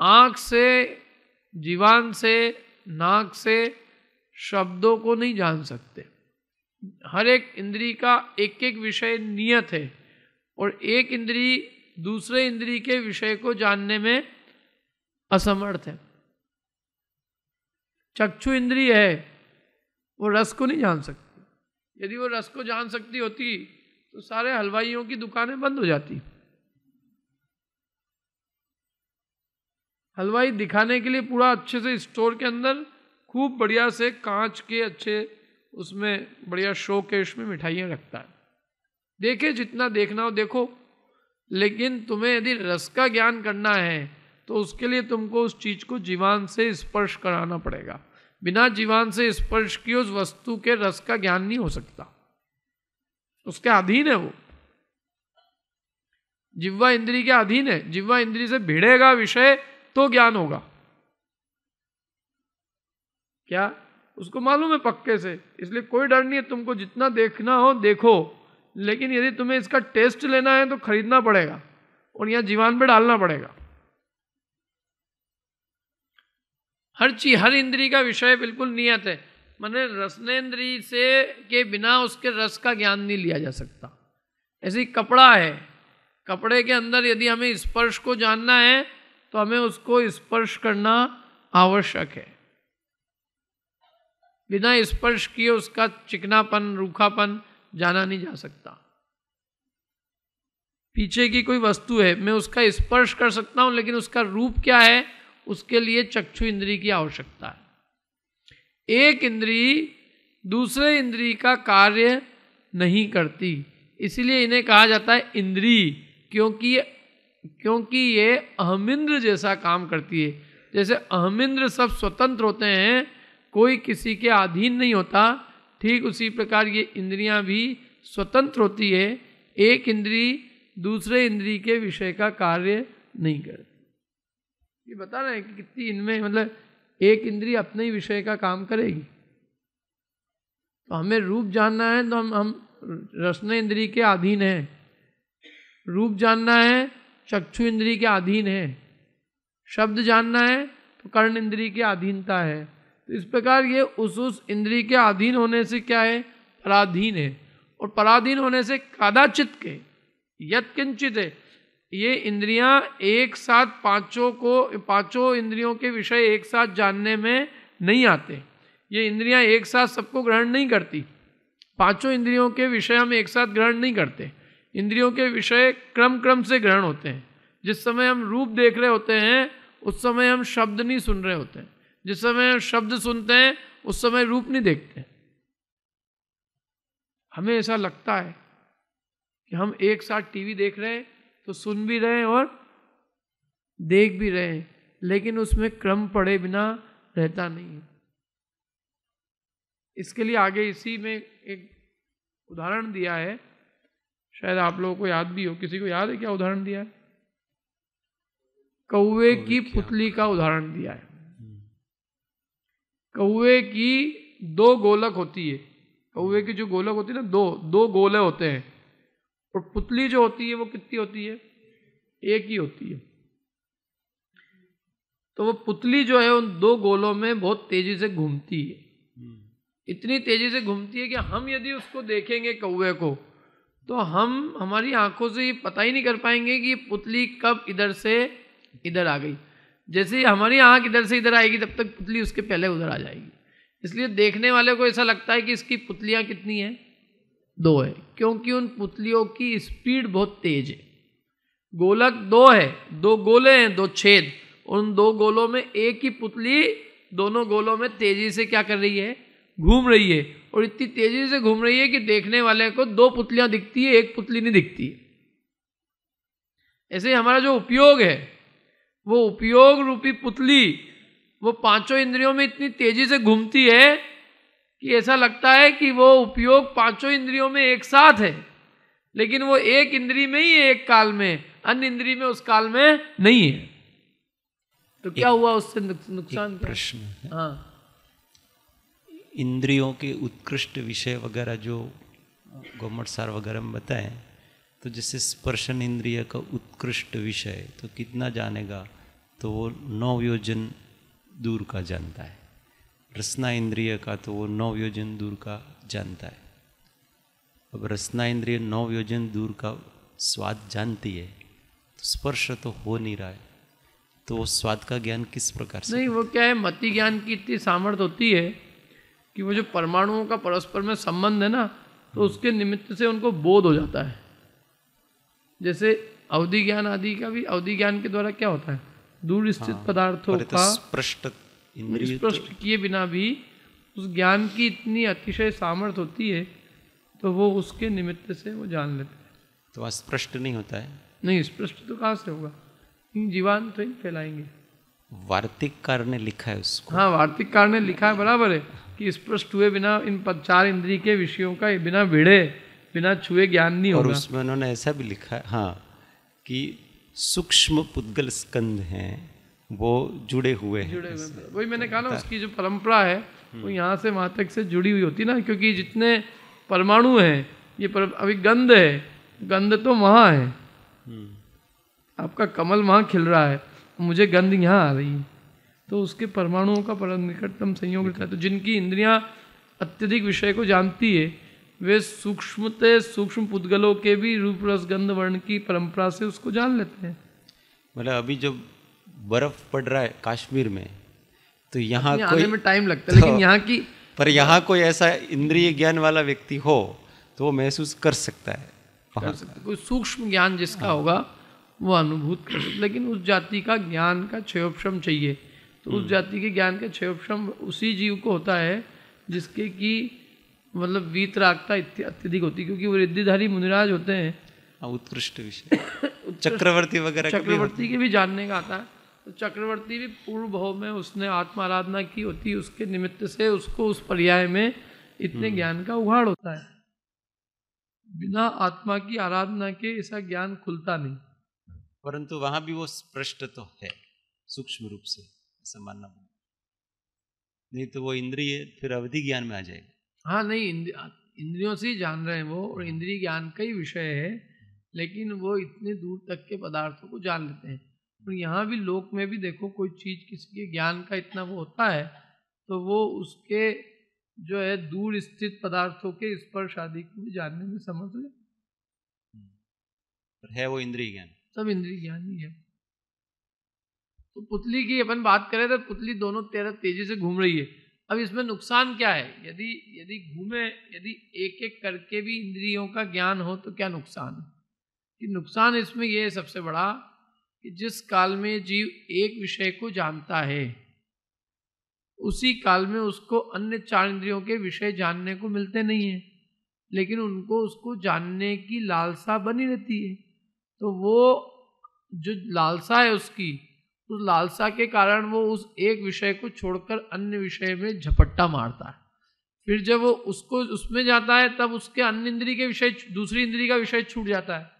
आँख से जीवान से नाक से शब्दों को नहीं जान सकते हर एक इंद्री का एक एक विषय नियत है और एक इंद्री दूसरे इंद्री के विषय को जानने में असमर्थ है चक्षु इंद्री है वो रस को नहीं जान सकती यदि वो रस को जान सकती होती तो सारे हलवाइयों की दुकानें बंद हो जाती हलवाई दिखाने के लिए पूरा अच्छे से स्टोर के अंदर खूब बढ़िया से कांच के अच्छे उसमें बढ़िया शो केश में मिठाइयाँ रखता है देखे जितना देखना हो देखो लेकिन तुम्हें यदि रस का ज्ञान करना है तो उसके लिए तुमको उस चीज़ को जीवान से स्पर्श कराना पड़ेगा बिना जीवान से स्पर्श किए उस वस्तु के रस का ज्ञान नहीं हो सकता उसके अधीन है वो जिव्वा इंद्री के अधीन है जिव्वा इंद्री से भिड़ेगा विषय तो ज्ञान होगा क्या उसको मालूम है पक्के से इसलिए कोई डर नहीं है तुमको जितना देखना हो देखो लेकिन यदि तुम्हें इसका टेस्ट लेना है तो खरीदना पड़ेगा और यहां जीवान पे डालना पड़ेगा हर चीज हर इंद्री का विषय बिल्कुल नियत है मैंने रसनेन्द्री से के बिना उसके रस का ज्ञान नहीं लिया जा सकता ऐसे ही कपड़ा है कपड़े के अंदर यदि हमें स्पर्श को जानना है तो हमें उसको स्पर्श करना आवश्यक है बिना स्पर्श किए उसका चिकनापन रूखापन जाना नहीं जा सकता पीछे की कोई वस्तु है मैं उसका स्पर्श कर सकता हूं लेकिन उसका रूप क्या है उसके लिए चक्षु इंद्री की आवश्यकता है एक इंद्री दूसरे इंद्री का कार्य नहीं करती इसलिए इन्हें कहा जाता है इंद्री क्योंकि ये क्योंकि ये अहमिंद्र जैसा काम करती है जैसे अहमिंद्र सब स्वतंत्र होते हैं कोई किसी के अधीन नहीं होता ठीक उसी प्रकार ये इंद्रियां भी स्वतंत्र होती है एक इंद्री दूसरे इंद्री के विषय का कार्य नहीं करती ये बता रहे हैं कि कितनी इनमें मतलब एक इंद्री अपने ही विषय का काम करेगी तो हमें रूप जानना है तो हम हम रसने इंद्री के अधीन हैं रूप जानना है चक्षु इंद्री के अधीन है शब्द जानना है तो कर्ण इंद्री के अधीनता है तो इस प्रकार ये उस उस इंद्री के अधीन होने से क्या है पराधीन है और पराधीन होने से कादाचित के यत्किंचित है ये इंद्रियां एक साथ पांचों को पांचों इंद्रियों के विषय एक साथ जानने में नहीं आते ये इंद्रियां एक साथ सबको ग्रहण नहीं करती पांचों इंद्रियों के विषय हम एक साथ ग्रहण नहीं करते इंद्रियों के विषय क्रम क्रम से ग्रहण होते हैं जिस समय हम रूप देख रहे होते हैं उस समय हम शब्द नहीं सुन रहे होते हैं जिस समय हम शब्द सुनते हैं उस समय रूप नहीं देखते हमें ऐसा लगता है कि हम एक साथ टीवी देख रहे हैं तो सुन भी रहे हैं और देख भी रहे हैं लेकिन उसमें क्रम पड़े बिना रहता नहीं है इसके लिए आगे इसी में एक उदाहरण दिया है शायद आप लोगों को याद भी हो किसी को याद है क्या उदाहरण दिया है कौवे की पुतली का उदाहरण दिया है हम्म। कौवे की दो गोलक होती है कौवे की जो गोलक होती है ना दो दो गोले होते हैं और पुतली जो होती है वो कितनी होती है एक ही होती है तो वो पुतली जो है उन दो गोलों में बहुत तेजी से घूमती है हम्म। इतनी तेजी से घूमती है कि हम यदि उसको देखेंगे कौवे को तो हम हमारी आंखों से ये पता ही नहीं कर पाएंगे कि पुतली कब इधर से इधर आ गई जैसे हमारी आँख इधर से इधर आएगी तब तक पुतली उसके पहले उधर आ जाएगी इसलिए देखने वाले को ऐसा लगता है कि इसकी पुतलियाँ कितनी हैं दो है क्योंकि उन पुतलियों की स्पीड बहुत तेज है गोलक दो है दो गोले हैं दो छेद उन दो गोलों में एक ही पुतली दोनों गोलों में तेजी से क्या कर रही है घूम रही है और इतनी तेजी से घूम रही है कि देखने वाले को दो पुतलियां दिखती है एक पुतली नहीं दिखती है ऐसे हमारा जो उपयोग है वो उपयोग रूपी पुतली वो पांचों इंद्रियों में इतनी तेजी से घूमती है कि ऐसा लगता है कि वो उपयोग पांचों इंद्रियों में एक साथ है लेकिन वो एक इंद्री में ही एक काल में अन्य इंद्री में उस काल में नहीं है तो क्या हुआ उससे नुकसान प्रश्न हाँ इंद्रियों के उत्कृष्ट विषय वगैरह जो गोमट सार वगैरह में बताएं तो जैसे स्पर्शन इंद्रिय का उत्कृष्ट विषय तो कितना जानेगा तो वो नौ योजन दूर का जानता है रसना इंद्रिय का तो वो नौ योजन दूर का जानता है अब रसना इंद्रिय नौ योजन दूर का स्वाद जानती है तो स्पर्श तो हो नहीं रहा है तो वो स्वाद का ज्ञान किस प्रकार से नहीं वो क्या है मति ज्ञान की इतनी सामर्थ्य होती है कि वो जो परमाणुओं का परस्पर में संबंध है ना तो उसके निमित्त से उनको बोध हो जाता है जैसे अवधि ज्ञान आदि का भी अवधि ज्ञान के द्वारा क्या होता है दूर हाँ, स्थित हाँ, पदार्थों का स्पष्ट स्पष्ट किए बिना भी उस ज्ञान की इतनी अतिशय सामर्थ्य होती है तो वो उसके निमित्त से वो जान लेते हैं तो वहाँ स्पष्ट नहीं होता है नहीं स्पष्ट तो कहाँ से होगा जीवान तो ही फैलाएंगे वार्तिक कार ने लिखा है उसको हाँ वार्तिक कार ने लिखा है बराबर है कि स्पष्ट हुए बिना इन चार इंद्री के विषयों का बिना भिड़े बिना छुए ज्ञान नहीं होगा और उसमें उन्होंने ऐसा भी लिखा हाँ कि सूक्ष्म पुद्गल स्कंद हैं वो जुड़े हुए हैं जुड़े हुए वही मैंने कहा ना उसकी जो परंपरा है वो हम्म। यहाँ से वहाँ तक से जुड़ी हुई होती ना क्योंकि जितने परमाणु हैं ये पर, अभी गंध है गंध तो वहाँ है हम्म। आपका कमल वहाँ खिल रहा है मुझे गंध यहाँ आ रही है तो उसके परमाणुओं का पर निकटतम संयोग रहता है तो जिनकी इंद्रियां अत्यधिक विषय को जानती है वे सूक्ष्मते सूक्ष्म पुद्गलों के भी रूप रस गंध वर्ण की परंपरा से उसको जान लेते हैं मतलब अभी जब बर्फ पड़ रहा है कश्मीर में तो यहाँ कोई में टाइम लगता है तो, लेकिन यहाँ की पर यहाँ कोई ऐसा इंद्रिय ज्ञान वाला व्यक्ति हो तो वो महसूस कर सकता है कोई सूक्ष्म ज्ञान जिसका हाँ। होगा वो अनुभूत कर सकता लेकिन उस जाति का ज्ञान का क्षयोपम चाहिए तो उस हम्म। जाति के ज्ञान का क्षयोपम उसी जीव को होता है जिसके की मतलब वीतरागता अत्यधिक होती है क्योंकि वो रिद्धिधारी मुनिराज होते हैं हाँ, उत्कृष्ट विषय चक्रवर्ती वगैरह चक्रवर्ती के भी जानने का आता है तो चक्रवर्ती भी पूर्व भव में उसने आत्म आराधना की होती उसके निमित्त से उसको उस पर्याय में इतने हम्म। ज्ञान का उघाड़ होता है बिना आत्मा की आराधना के ऐसा ज्ञान खुलता नहीं परंतु वहां भी वो स्पष्ट तो है सूक्ष्म रूप से संभालना मानना पड़ेगा नहीं तो वो इंद्रिय फिर अवधि ज्ञान में आ जाएगा हाँ नहीं इंद्र, इंद्रियों से ही जान रहे हैं वो और हाँ। इंद्रिय ज्ञान का ही विषय है लेकिन वो इतने दूर तक के पदार्थों को जान लेते हैं और यहाँ भी लोक में भी देखो कोई चीज़ किसी के ज्ञान का इतना वो होता है तो वो उसके जो है दूर स्थित पदार्थों के स्पर्श आदि को भी जानने में समझ हो हम्म। है वो इंद्रिय ज्ञान सब इंद्रिय ज्ञान ही है तो पुतली की अपन बात करें तो पुतली दोनों तेरह तेजी से घूम रही है अब इसमें नुकसान क्या है यदि यदि घूमे यदि एक एक करके भी इंद्रियों का ज्ञान हो तो क्या नुकसान है कि नुकसान इसमें यह है सबसे बड़ा कि जिस काल में जीव एक विषय को जानता है उसी काल में उसको अन्य चार इंद्रियों के विषय जानने को मिलते नहीं है लेकिन उनको उसको जानने की लालसा बनी रहती है तो वो जो लालसा है उसकी उस लालसा के कारण वो उस एक विषय को छोड़कर अन्य विषय में झपट्टा मारता है फिर जब वो उसको उसमें जाता है तब उसके अन्य इंद्री के विषय दूसरी इंद्री का विषय छूट जाता है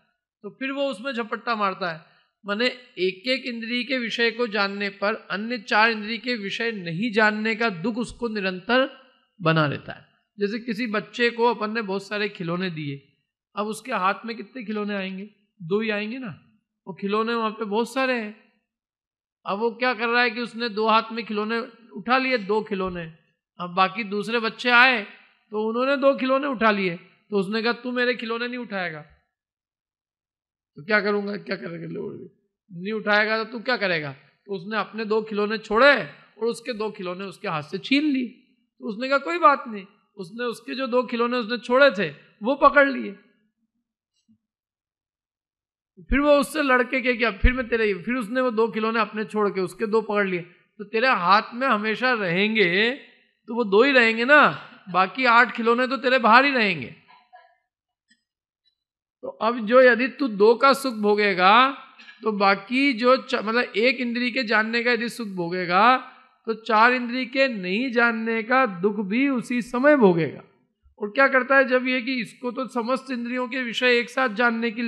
तो फिर वो उसमें झपट्टा मारता है माने एक एक इंद्री के विषय को जानने पर अन्य चार इंद्री के विषय नहीं जानने का दुख उसको निरंतर बना रहता है जैसे किसी बच्चे को अपन ने बहुत सारे खिलौने दिए अब उसके हाथ में कितने खिलौने आएंगे दो ही आएंगे ना वो खिलौने वहाँ पे बहुत सारे हैं अब वो क्या कर रहा है कि उसने दो हाथ में खिलौने उठा लिए दो खिलौने अब बाकी दूसरे बच्चे आए तो उन्होंने दो खिलौने उठा लिए तो उसने कहा तू मेरे खिलौने नहीं उठाएगा तो क्या करूंगा क्या करेगा नहीं उठाएगा तो तू क्या करेगा तो उसने अपने दो खिलौने छोड़े और उसके दो खिलौने उसके हाथ से छीन ली तो उसने कहा कोई बात नहीं उसने उसके जो दो खिलौने उसने छोड़े थे वो पकड़ लिए फिर वो उससे लड़के के क्या फिर मैं तेरे फिर उसने वो दो खिलौने अपने छोड़ के उसके दो पकड़ लिए तो तेरे हाथ में हमेशा रहेंगे तो वो दो ही रहेंगे ना बाकी आठ खिलौने तो तेरे बाहर ही रहेंगे तो अब जो यदि तू दो का सुख भोगेगा तो बाकी जो मतलब एक इंद्री के जानने का यदि सुख भोगेगा तो चार इंद्री के नहीं जानने का दुख भी उसी समय भोगेगा और क्या करता है जब ये कि इसको तो समस्त इंद्रियों के विषय एक साथ जानने की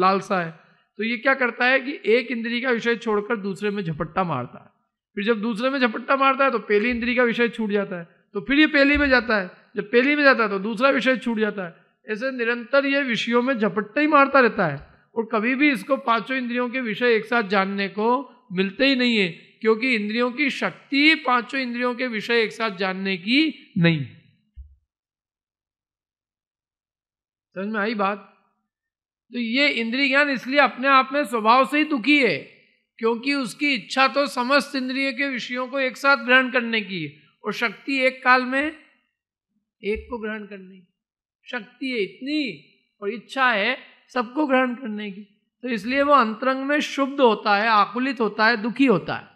लालसा है तो ये क्या करता है कि एक इंद्री का विषय छोड़कर दूसरे में झपट्टा मारता है फिर जब दूसरे में झपट्टा मारता है तो पहली इंद्री का विषय छूट जाता है तो फिर ये पहली में जाता है जब पहली में जाता है तो दूसरा विषय छूट जाता है ऐसे निरंतर ये विषयों में झपट्टा ही मारता रहता है और कभी भी इसको पांचों इंद्रियों के विषय एक साथ जानने को मिलते ही नहीं है क्योंकि इंद्रियों की शक्ति पांचों इंद्रियों के विषय एक साथ जानने की नहीं है समझ में आई बात तो ये इंद्रिय ज्ञान इसलिए अपने आप में स्वभाव से ही दुखी है क्योंकि उसकी इच्छा तो समस्त इंद्रिय के विषयों को एक साथ ग्रहण करने की है और शक्ति एक काल में एक को ग्रहण करने की शक्ति है इतनी और इच्छा है सबको ग्रहण करने की तो इसलिए वो अंतरंग में शुद्ध होता है आकुलित होता है दुखी होता है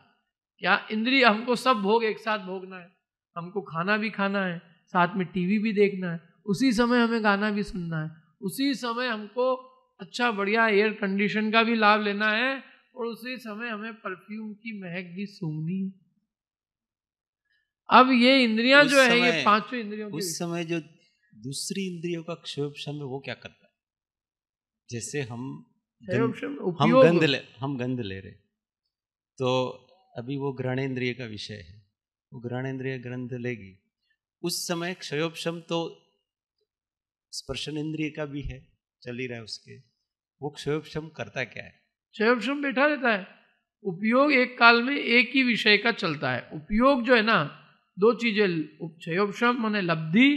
क्या इंद्रिय हमको सब भोग एक साथ भोगना है हमको खाना भी खाना है साथ में टीवी भी देखना है उसी समय हमें गाना भी सुनना है उसी समय हमको अच्छा बढ़िया एयर कंडीशन का भी लाभ लेना है और उसी समय हमें परफ्यूम की महक भी सूंघनी अब ये इंद्रिया जो है ये पांचों इंद्रियों उस समय जो दूसरी इंद्रियों का क्षोभम वो क्या करता है जैसे हम हम गंध ले हम गंध ले रहे तो अभी वो ग्रहणेन्द्रिय का विषय है वो ग्रहणेन्द्रिय ग्रंथ लेगी उस समय क्षयोपम तो स्पर्शन इंद्रिय का भी है चल ही रहा है उसके वो क्षयोपम करता क्या है क्षयोपम बैठा रहता है उपयोग एक काल में एक ही विषय का चलता है उपयोग जो है ना दो चीजें क्षयोपम माने लब्धि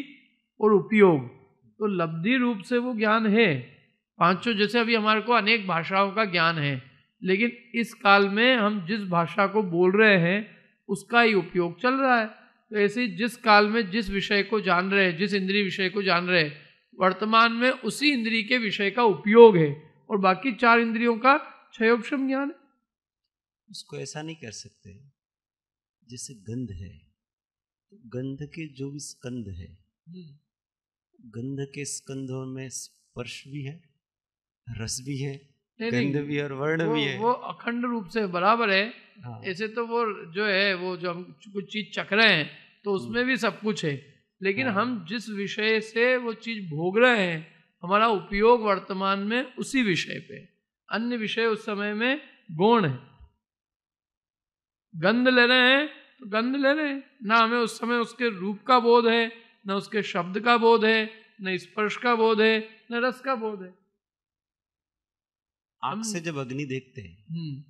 और उपयोग तो लब्धि रूप से वो ज्ञान है पांचों जैसे अभी हमारे को अनेक भाषाओं का ज्ञान है लेकिन इस काल में हम जिस भाषा को बोल रहे हैं उसका ही उपयोग चल रहा है तो ऐसे जिस काल में जिस विषय को जान रहे हैं जिस इंद्रिय विषय को जान रहे हैं वर्तमान में उसी इंद्री के विषय का उपयोग है और बाकी चार इंद्रियों का क्षयोक्षम ज्ञान है उसको ऐसा नहीं कर सकते जैसे गंध है तो गंध के जो भी स्कंद है हम्म। गंध के स्कंधों में स्पर्श भी है रस भी है गंध भी और वर्ण भी है वो अखंड रूप से बराबर है हाँ। ऐसे तो वो जो है वो जो हम कुछ चीज चक रहे हैं तो उसमें हम्म। भी सब कुछ है लेकिन हाँ। हम जिस विषय से वो चीज़ भोग रहे हैं हमारा उपयोग वर्तमान में उसी विषय पे अन्य विषय उस समय में गौण है गंध ले रहे हैं तो गंध ले रहे हैं ना हमें उस समय उसके रूप का बोध है न उसके शब्द का बोध है न स्पर्श का बोध है न रस का बोध है आंख से जब अग्नि देखते हैं हम्म।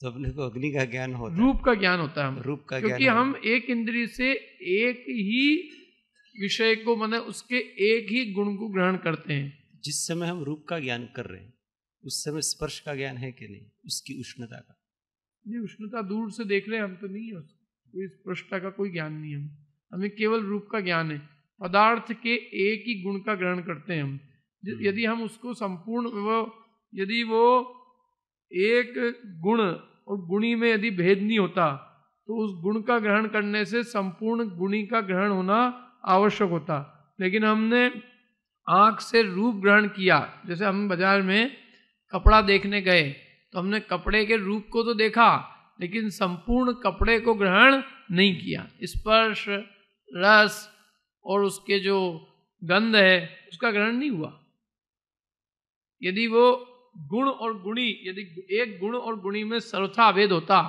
तो अपने को अग्नि का ज्ञान होता है रूप का ज्ञान होता है रूप का क्योंकि हम एक इंद्रिय से एक ही विषय को मैंने उसके एक ही गुण को ग्रहण करते हैं जिस समय हम रूप का ज्ञान कर रहे हैं उस समय स्पर्श का ज्ञान है कि नहीं उसकी उष्णता का नहीं उष्णता दूर से देख रहे हैं हम तो नहीं है कोई स्पर्शता का कोई ज्ञान नहीं है हमें केवल रूप का ज्ञान है पदार्थ के एक ही गुण का ग्रहण करते हैं हम हम्म। यदि हम उसको संपूर्ण वो यदि वो एक गुण और गुणी में यदि भेद नहीं होता तो उस गुण का ग्रहण करने से संपूर्ण गुणी का ग्रहण होना आवश्यक होता लेकिन हमने आँख से रूप ग्रहण किया जैसे हम बाजार में कपड़ा देखने गए तो हमने कपड़े के रूप को तो देखा लेकिन संपूर्ण कपड़े को ग्रहण नहीं किया स्पर्श रस और उसके जो गंध है उसका ग्रहण नहीं हुआ यदि वो गुण और गुणी यदि एक गुण और गुणी में सर्वथा अभेद होता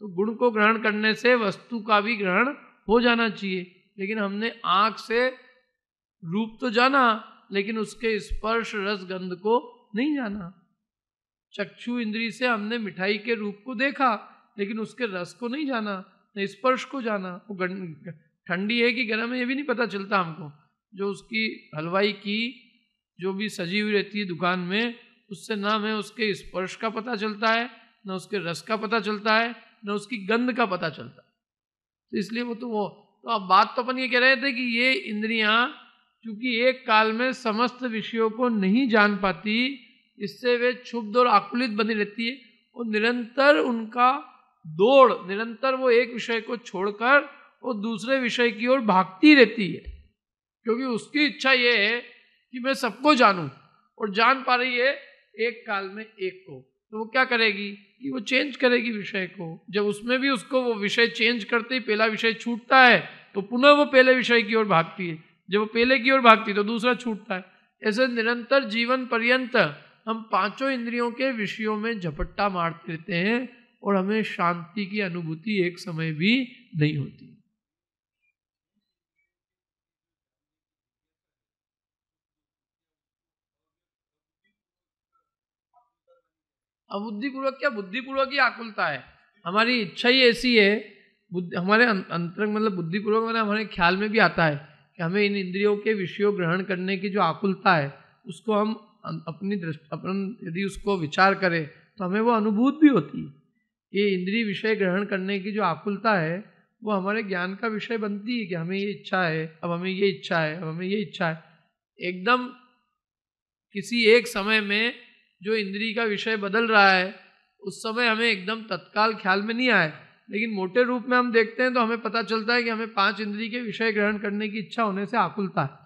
तो गुण को ग्रहण करने से वस्तु का भी ग्रहण हो जाना चाहिए लेकिन हमने आँख से रूप तो जाना लेकिन उसके स्पर्श रस गंध को नहीं जाना चक्षु इंद्री से हमने मिठाई के रूप को देखा लेकिन उसके रस को नहीं जाना न स्पर्श को जाना वो ठंडी है कि गर्म है ये भी नहीं पता चलता हमको जो उसकी हलवाई की जो भी सजी हुई रहती है दुकान में उससे ना हमें उसके स्पर्श का पता चलता है ना उसके रस का पता चलता है ना उसकी गंध का पता चलता है तो इसलिए वो तो वो तो अब बात तो अपन ये कह रहे थे कि ये इंद्रियां चूंकि एक काल में समस्त विषयों को नहीं जान पाती इससे वे क्षुब्ध और आकुलित बनी रहती है और निरंतर उनका दौड़ निरंतर वो एक विषय को छोड़कर वो दूसरे विषय की ओर भागती रहती है क्योंकि उसकी इच्छा ये है कि मैं सबको जानूं और जान पा रही है एक काल में एक को तो वो क्या करेगी कि वो चेंज करेगी विषय को जब उसमें भी उसको वो विषय चेंज करते ही पहला विषय छूटता है तो पुनः वो पहले विषय की ओर भागती है जब वो पहले की ओर भागती है तो दूसरा छूटता है ऐसे निरंतर जीवन पर्यंत हम पांचों इंद्रियों के विषयों में झपट्टा मारते रहते हैं और हमें शांति की अनुभूति एक समय भी नहीं होती अबुद्धिपूर्वक क्या बुद्धिपूर्वक ही आकुलता है हमारी इच्छा ही ऐसी है हमारे अं- अंतरंग मतलब बुद्धिपूर्वक मतलब हमारे ख्याल में भी आता है कि हमें इन इंद्रियों के विषयों ग्रहण करने की जो आकुलता है उसको हम अं- अपनी दृष्टि अपन यदि उसको विचार करें तो हमें वो अनुभूत भी होती है ये इंद्रिय विषय ग्रहण करने की जो आकुलता है वो हमारे ज्ञान का विषय बनती है कि हमें ये इच्छा है अब हमें ये इच्छा है अब हमें ये इच्छा है एकदम किसी एक समय में जो इंद्री का विषय बदल रहा है उस समय हमें एकदम तत्काल ख्याल में नहीं आए लेकिन मोटे रूप में हम देखते हैं तो हमें पता चलता है कि हमें पांच इंद्री के विषय ग्रहण करने की इच्छा होने से आकुलता है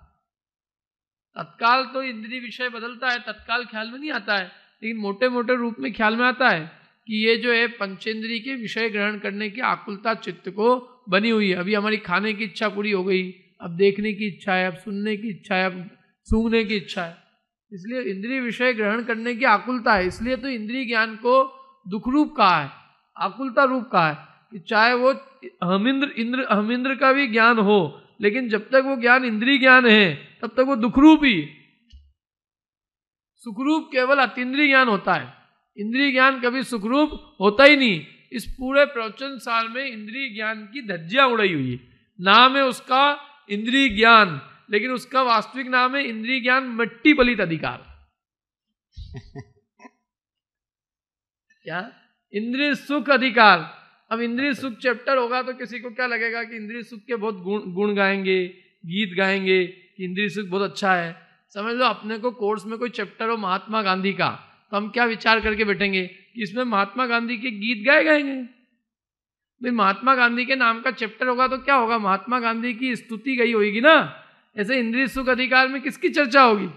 तत्काल तो इंद्री विषय बदलता है तत्काल ख्याल में नहीं आता है लेकिन मोटे मोटे रूप में ख्याल में आता है कि ये जो है पंचेंद्री के विषय ग्रहण करने की आकुलता चित्त को बनी हुई है अभी हमारी खाने की इच्छा पूरी हो गई अब देखने की इच्छा है अब सुनने की इच्छा है अब सूंघने की इच्छा है इसलिए इंद्रिय विषय ग्रहण करने की आकुलता है इसलिए तो इंद्रिय ज्ञान को दुख रूप कहा है आकुलता रूप कहा है कि चाहे वो हमिंद्र इंद्र हमिंद्र का भी ज्ञान हो लेकिन जब तक वो ज्ञान इंद्रिय ज्ञान है तब तक वो दुखरूप ही सुखरूप केवल अतिद्रिय ज्ञान होता है इंद्रिय ज्ञान कभी सुखरूप होता ही नहीं इस पूरे प्रवचन साल में इंद्रिय ज्ञान की धज्जियां उड़ाई हुई है नाम है उसका इंद्रिय ज्ञान लेकिन उसका वास्तविक नाम है इंद्रिय ज्ञान मट्टी पलित अधिकार क्या इंद्रिय सुख अधिकार अब इंद्रिय सुख चैप्टर होगा तो किसी को क्या लगेगा कि इंद्रिय सुख के बहुत गुण गुण गाएंगे गीत गाएंगे कि इंद्रिय सुख बहुत अच्छा है समझ लो अपने को कोर्स में कोई चैप्टर हो महात्मा गांधी का तो हम क्या विचार करके बैठेंगे कि इसमें महात्मा गांधी के गीत गाए गएंगे भाई महात्मा गांधी के नाम का चैप्टर होगा तो क्या होगा महात्मा गांधी की स्तुति गई होगी ना ऐसे इंद्रिय सुख अधिकार में किसकी चर्चा होगी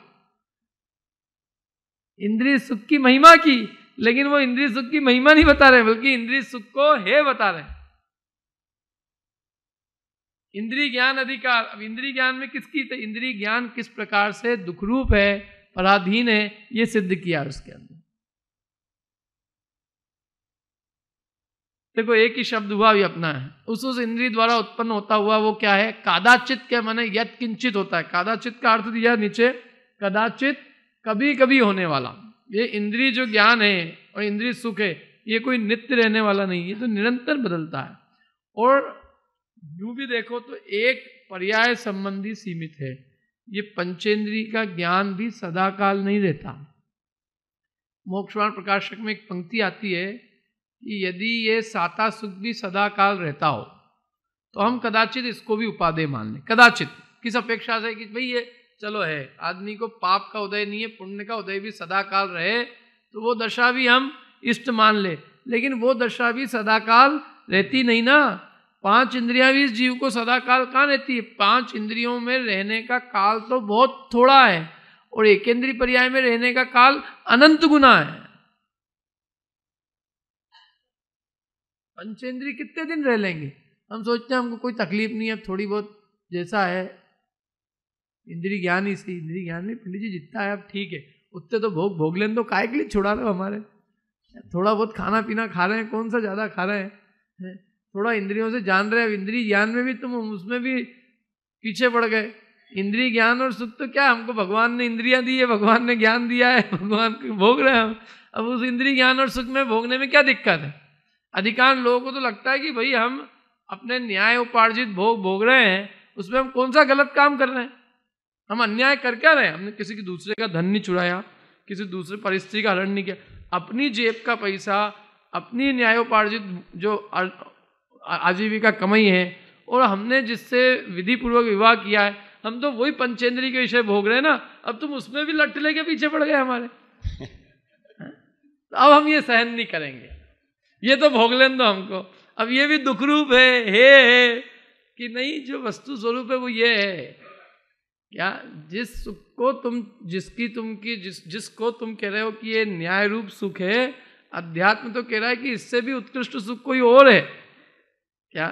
इंद्रिय सुख की महिमा की लेकिन वो इंद्रिय सुख की महिमा नहीं बता रहे बल्कि इंद्रिय सुख को हे बता रहे इंद्रिय ज्ञान अधिकार अब इंद्रिय ज्ञान में किसकी इंद्रिय ज्ञान किस प्रकार से दुखरूप है पराधीन है ये सिद्ध किया उसके अंदर देखो एक ही शब्द हुआ भी अपना है उस उस इंद्री द्वारा उत्पन्न होता हुआ वो क्या है कादाचित के मैंने यद किंचित होता है कादाचित का अर्थ दिया नीचे कदाचित कभी कभी होने वाला ये इंद्री जो ज्ञान है और इंद्री सुख है ये कोई नित्य रहने वाला नहीं ये तो निरंतर बदलता है और यू भी देखो तो एक पर्याय संबंधी सीमित है ये पंचेंद्री का ज्ञान भी सदाकाल नहीं रहता मोक्षवाण प्रकाशक में एक पंक्ति आती है कि यदि ये साता सुख भी सदाकाल रहता हो तो हम कदाचित इसको भी उपाधेय मान लें कदाचित किस अपेक्षा से कि भाई ये चलो है आदमी को पाप का उदय नहीं है पुण्य का उदय भी सदाकाल रहे तो वो दशा भी हम इष्ट मान ले लेकिन वो दशा भी सदाकाल रहती नहीं ना पांच इंद्रियां भी इस जीव को सदाकाल कहाँ रहती है पांच इंद्रियों में रहने का काल तो बहुत थोड़ा है और एकेंद्रीय पर्याय में रहने का काल अनंत गुना है पंचेंद्री कितने दिन रह लेंगे हम सोचते हैं हमको कोई तकलीफ नहीं है थोड़ी बहुत जैसा है इंद्री ज्ञान ही सही इंद्री ज्ञान में पंडित जी जितना है अब ठीक है उतने तो भोग भोग लेने तो काय के लिए छुड़ा रहे हो हमारे थोड़ा बहुत खाना पीना खा रहे हैं कौन सा ज़्यादा खा रहे हैं थोड़ा इंद्रियों से जान रहे हैं इंद्री ज्ञान में भी तुम उसमें भी पीछे पड़ गए इंद्री ज्ञान और सुख तो क्या हमको भगवान ने इंद्रियां दी है भगवान ने ज्ञान दिया है भगवान भोग रहे हैं हम अब उस इंद्री ज्ञान और सुख में भोगने में क्या दिक्कत है अधिकांश लोगों को तो लगता है कि भाई हम अपने न्याय उपार्जित भोग भोग रहे हैं उसमें हम कौन सा गलत काम कर रहे हैं हम अन्याय कर क्या रहे हैं हमने किसी के दूसरे का धन नहीं छुड़ाया किसी दूसरे परिस्थिति का हरण नहीं किया अपनी जेब का पैसा अपनी न्यायोपार्जित जो आजीविका कमाई है और हमने जिससे विधि पूर्वक विवाह किया है हम तो वही पंचेंद्री के विषय भोग रहे हैं ना अब तुम उसमें भी लट्ठ के पीछे पड़ गए हमारे हाँ? अब हम ये सहन नहीं करेंगे ये तो भोग लें दो हमको अब ये भी दुख रूप है हे है कि नहीं जो वस्तु स्वरूप है वो ये है क्या जिस सुख को तुम जिसकी तुम की जिस जिसको तुम कह रहे हो कि ये न्याय रूप सुख है अध्यात्म तो कह रहा है कि इससे भी उत्कृष्ट सुख कोई और है क्या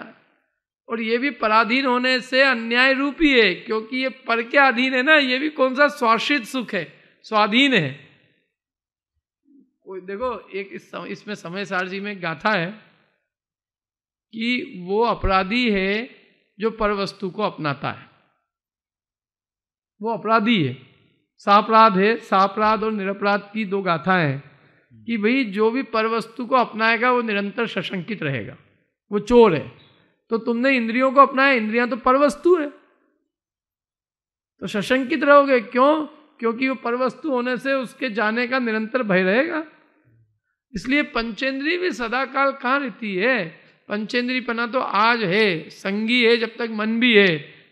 और ये भी पराधीन होने से अन्याय रूप ही है क्योंकि ये पर के अधीन है ना ये भी कौन सा स्वाशित सुख है स्वाधीन है वो देखो एक इस सम, इसमें समय सार जी में गाथा है कि वो अपराधी है जो पर वस्तु को अपनाता है वो अपराधी है सापराध है सापराध और निरपराध की दो गाथाएं है कि भाई जो भी पर वस्तु को अपनाएगा वो निरंतर सशंकित रहेगा वो चोर है तो तुमने इंद्रियों को अपनाया इंद्रियां तो पर वस्तु है तो सशंकित रहोगे क्यों क्योंकि वो पर वस्तु होने से उसके जाने का निरंतर भय रहेगा इसलिए पंचेंद्री भी सदाकाल कहाँ रहती है पंचेंद्री पना तो आज है संगी है जब तक मन भी है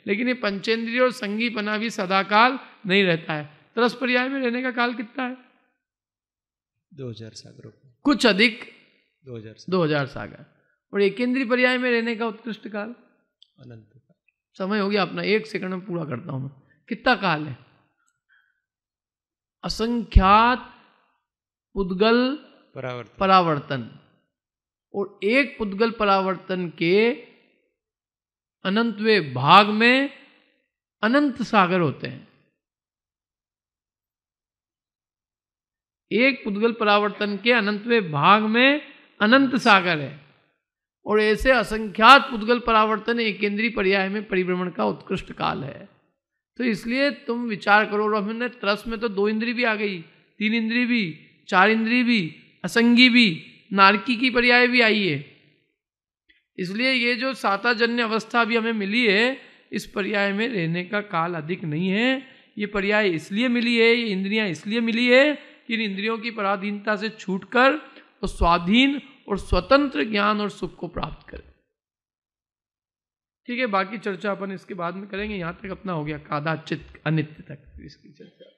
लेकिन ये पंचेंद्री और संगी पना भी सदाकाल नहीं रहता है त्रस पर्याय में रहने का काल कितना है दो हजार सागर कुछ अधिक दो हजार दो हजार सागर और एकेंद्रीय पर्याय में रहने का उत्कृष्ट काल अनंत समय हो गया अपना एक सेकंड में पूरा करता हूं मैं कितना काल है असंख्यात पुद्गल परावर्तन परावर्तन और एक पुद्गल परावर्तन के अनंतवे भाग में अनंत सागर होते हैं एक पुद्गल परावर्तन के अनंतवे भाग में अनंत सागर है और ऐसे असंख्यात पुद्गल परावर्तन एक केंद्रीय पर्याय में परिभ्रमण का उत्कृष्ट काल है तो इसलिए तुम विचार करो और हमने त्रस में तो दो इंद्री भी आ गई तीन इंद्री भी चार इंद्री भी असंगी भी नारकी की पर्याय भी आई है इसलिए ये जो साताजन्य अवस्था भी हमें मिली है इस पर्याय में रहने का काल अधिक नहीं है ये पर्याय इसलिए मिली है ये इंद्रियां इसलिए मिली है कि इन इंद्रियों की पराधीनता से छूटकर और स्वाधीन और स्वतंत्र ज्ञान और सुख को प्राप्त करें ठीक है बाकी चर्चा अपन इसके बाद में करेंगे यहां तक अपना हो गया कादाचित अनित्य तक इसकी चर्चा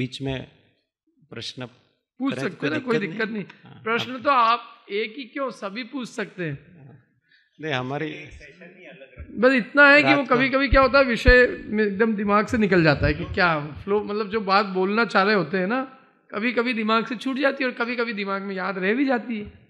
बीच में प्रश्न पूछ सकते ना कोई दिक्कत नहीं, हाँ, प्रश्न तो आप एक ही क्यों सभी पूछ सकते हैं नहीं हमारी बस इतना है कि वो कभी कभी क्या होता है विषय एकदम दिमाग से निकल जाता है कि क्या फ्लो मतलब जो बात बोलना चाह रहे होते हैं ना कभी कभी दिमाग से छूट जाती है और कभी कभी दिमाग में याद रह भी जाती है